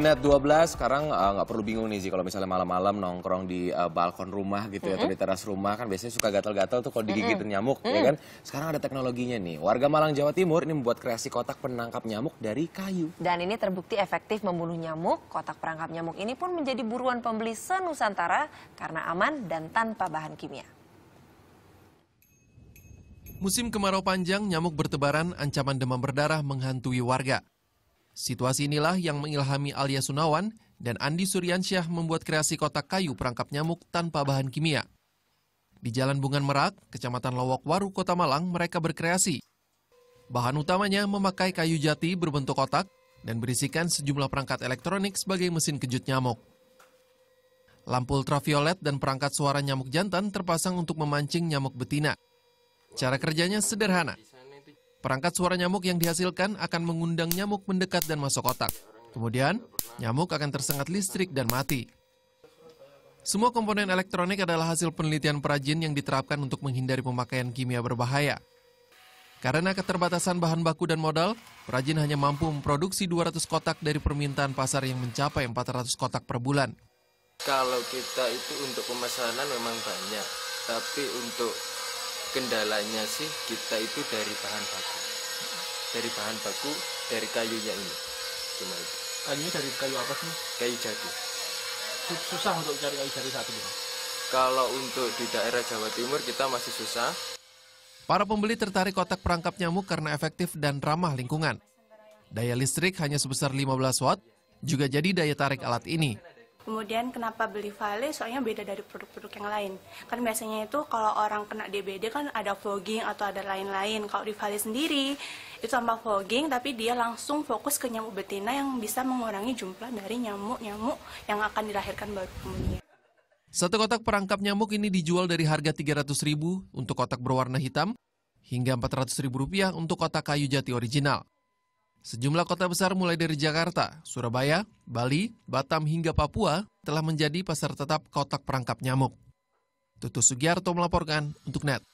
di 12 sekarang eh, nggak uh, perlu bingung nih sih kalau misalnya malam-malam nongkrong di uh, balkon rumah gitu mm -hmm. ya atau di teras rumah kan biasanya suka gatal-gatal tuh kalau digigit mm -hmm. nyamuk mm -hmm. ya kan. Sekarang ada teknologinya nih. Warga Malang Jawa Timur ini membuat kreasi kotak penangkap nyamuk dari kayu. Dan ini terbukti efektif membunuh nyamuk. Kotak perangkap nyamuk ini pun menjadi buruan pembeli senusantara karena aman dan tanpa bahan kimia. Musim kemarau panjang, nyamuk bertebaran, ancaman demam berdarah menghantui warga. Situasi inilah yang mengilhami Alia Sunawan dan Andi Suryansyah membuat kreasi kotak kayu perangkap nyamuk tanpa bahan kimia. Di Jalan Bungan Merak, Kecamatan Lowok Waru, Kota Malang, mereka berkreasi. Bahan utamanya memakai kayu jati berbentuk kotak dan berisikan sejumlah perangkat elektronik sebagai mesin kejut nyamuk. Lampu ultraviolet dan perangkat suara nyamuk jantan terpasang untuk memancing nyamuk betina. Cara kerjanya sederhana. Perangkat suara nyamuk yang dihasilkan akan mengundang nyamuk mendekat dan masuk kotak. Kemudian, nyamuk akan tersengat listrik dan mati. Semua komponen elektronik adalah hasil penelitian perajin yang diterapkan untuk menghindari pemakaian kimia berbahaya. Karena keterbatasan bahan baku dan modal, perajin hanya mampu memproduksi 200 kotak dari permintaan pasar yang mencapai 400 kotak per bulan. Kalau kita itu untuk pemesanan memang banyak, tapi untuk kendalanya sih kita itu dari bahan baku dari bahan baku dari kayunya ini cuma itu kayunya dari kayu apa sih kayu jati susah untuk cari kayu jati satu. ini kalau untuk di daerah Jawa Timur kita masih susah para pembeli tertarik kotak perangkap nyamuk karena efektif dan ramah lingkungan daya listrik hanya sebesar 15 watt juga jadi daya tarik alat ini Kemudian kenapa beli Vale? Soalnya beda dari produk-produk yang lain. Kan biasanya itu kalau orang kena DBD kan ada fogging atau ada lain-lain. Kalau di Vale sendiri itu tanpa fogging tapi dia langsung fokus ke nyamuk betina yang bisa mengurangi jumlah dari nyamuk-nyamuk yang akan dilahirkan baru kemudian. Satu kotak perangkap nyamuk ini dijual dari harga Rp300.000 untuk kotak berwarna hitam hingga Rp400.000 untuk kotak kayu jati original. Sejumlah kota besar mulai dari Jakarta, Surabaya, Bali, Batam hingga Papua telah menjadi pasar tetap kotak perangkap nyamuk. Tutus Sugiarto melaporkan untuk NET.